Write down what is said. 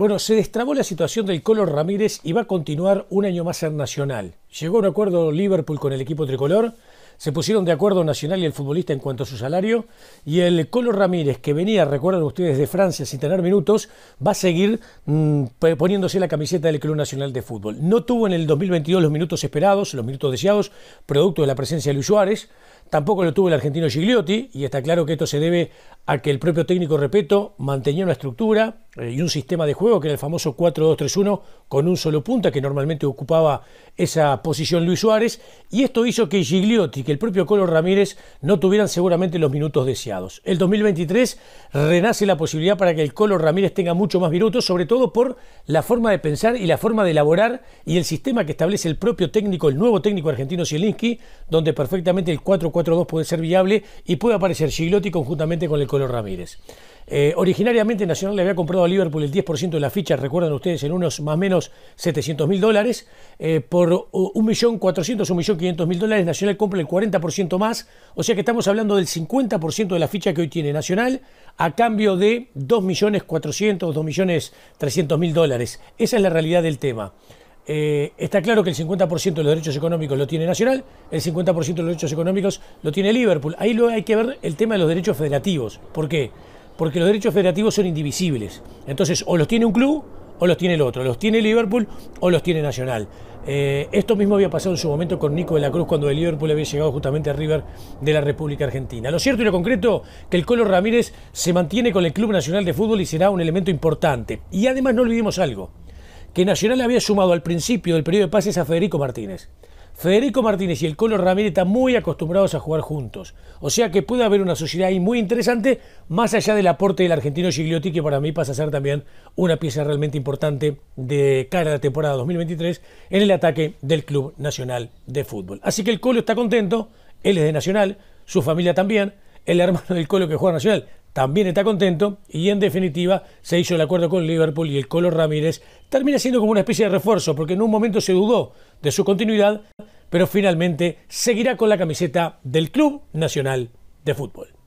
Bueno, se destrabó la situación del Colo Ramírez y va a continuar un año más en Nacional. Llegó a un acuerdo Liverpool con el equipo tricolor, se pusieron de acuerdo Nacional y el futbolista en cuanto a su salario y el Colo Ramírez, que venía, recuerden ustedes, de Francia sin tener minutos, va a seguir mm, poniéndose la camiseta del Club Nacional de Fútbol. No tuvo en el 2022 los minutos esperados, los minutos deseados, producto de la presencia de Luis Suárez, Tampoco lo tuvo el argentino Gigliotti, y está claro que esto se debe a que el propio técnico Repeto mantenía una estructura eh, y un sistema de juego que era el famoso 4-2-3-1 con un solo punta que normalmente ocupaba esa posición Luis Suárez, y esto hizo que Gigliotti, que el propio Colo Ramírez no tuvieran seguramente los minutos deseados. El 2023 renace la posibilidad para que el Colo Ramírez tenga mucho más minutos, sobre todo por la forma de pensar y la forma de elaborar y el sistema que establece el propio técnico, el nuevo técnico argentino Zielinski, donde perfectamente el 4, -4 puede ser viable y puede aparecer Gigliotti conjuntamente con el Color Ramírez. Eh, originariamente Nacional le había comprado a Liverpool el 10% de la ficha, recuerdan ustedes, en unos más o menos 700 mil dólares. Eh, por 1.400.000, 1.500.000 dólares, Nacional compra el 40% más. O sea que estamos hablando del 50% de la ficha que hoy tiene Nacional a cambio de 2.400.000, 2.300.000 dólares. Esa es la realidad del tema. Eh, está claro que el 50% de los derechos económicos lo tiene Nacional, el 50% de los derechos económicos lo tiene Liverpool. Ahí hay que ver el tema de los derechos federativos. ¿Por qué? Porque los derechos federativos son indivisibles. Entonces, o los tiene un club o los tiene el otro, los tiene Liverpool o los tiene Nacional. Eh, esto mismo había pasado en su momento con Nico de la Cruz cuando el Liverpool había llegado justamente a River de la República Argentina. Lo cierto y lo concreto que el Colo Ramírez se mantiene con el Club Nacional de Fútbol y será un elemento importante. Y además no olvidemos algo que Nacional había sumado al principio del periodo de pases a Federico Martínez. Federico Martínez y el Colo Ramírez están muy acostumbrados a jugar juntos. O sea que puede haber una sociedad ahí muy interesante, más allá del aporte del argentino Gigliotti, que para mí pasa a ser también una pieza realmente importante de cara a la temporada 2023 en el ataque del Club Nacional de Fútbol. Así que el Colo está contento, él es de Nacional, su familia también, el hermano del Colo que juega Nacional también está contento y en definitiva se hizo el acuerdo con Liverpool y el Colo Ramírez termina siendo como una especie de refuerzo porque en un momento se dudó de su continuidad, pero finalmente seguirá con la camiseta del Club Nacional de Fútbol.